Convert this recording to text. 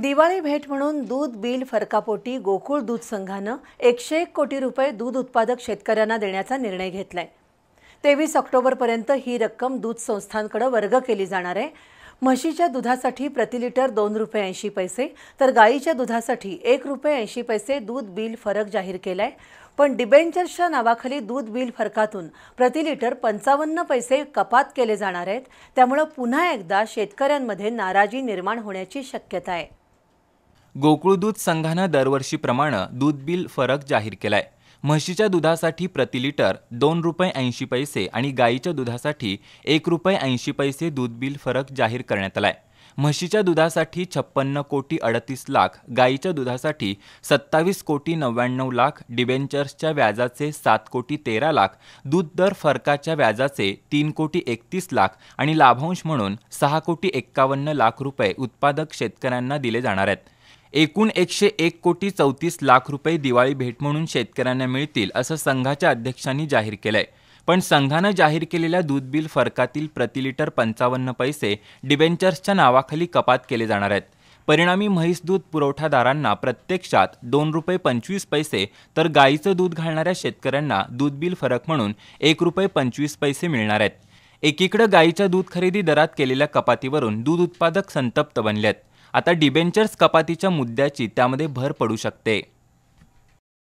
दिवाळी भेट म्हणून दूध बिल फरकापोटी गोकुळ दूध संघानं एकशे एक कोटी रुपये दूध उत्पादक शेतकऱ्यांना देण्याचा निर्णय घेतलाय तेवीस ऑक्टोबरपर्यंत ही रक्कम दूध संस्थांकडे वर्ग केली जाणार आहे म्हशीच्या दुधासाठी प्रति लिटर दोन रुपये ऐंशी पैसे तर गाईच्या दुधासाठी एक रुपये ऐंशी पैसे दूध बिल फरक जाहीर केलाय पण डिबेंचर्सच्या नावाखाली दूध बिल फरकातून प्रति लिटर पंचावन्न पैसे कपात केले जाणार आहेत त्यामुळं पुन्हा एकदा शेतकऱ्यांमध्ये नाराजी निर्माण होण्याची शक्यता आहे गोकुळ दूध संघानं दरवर्षीप्रमाणे दूध बिल फरक जाहीर केलाय म्हशीच्या दुधासाठी प्रति लिटर दोन रुपये ऐंशी पैसे आणि गाईच्या दुधासाठी एक रुपये ऐंशी पैसे दूध बिल फरक जाहीर करण्यात आलाय म्हशीच्या दुधासाठी छप्पन्न कोटी अडतीस लाख गाईच्या दुधासाठी सत्तावीस कोटी नव्याण्णव लाख डिबेंचर्सच्या व्याजाचे सात कोटी तेरा लाख दूध दर फरकाच्या व्याजाचे तीन कोटी एकतीस लाख आणि लाभांश म्हणून सहा कोटी एक्कावन्न लाख रुपये उत्पादक शेतकऱ्यांना दिले जाणार आहेत एकूण एकशे एक कोटी चौतीस लाख रुपये दिवाळी भेट म्हणून शेतकऱ्यांना मिळतील असं संघाच्या अध्यक्षांनी जाहीर केलंय पण संघानं जाहीर केलेल्या दूध बिल फरकातील लिटर पंचावन्न पैसे डिबेंचर्सच्या नावाखाली कपात केले जाणार आहेत परिणामी म्हैस दूध पुरवठादारांना प्रत्यक्षात दोन रुपये पंचवीस पैसे तर गाईचं दूध घालणाऱ्या शेतकऱ्यांना दूध बिल फरक म्हणून एक रुपये पंचवीस पैसे मिळणार आहेत एकीकडे गाईच्या दूध खरेदी दरात केलेल्या कपातीवरून दूध उत्पादक संतप्त बनले आहेत आता डिबेंचर्स कपातीच्या मुद्द्याची त्यामध्ये भर पडू शकते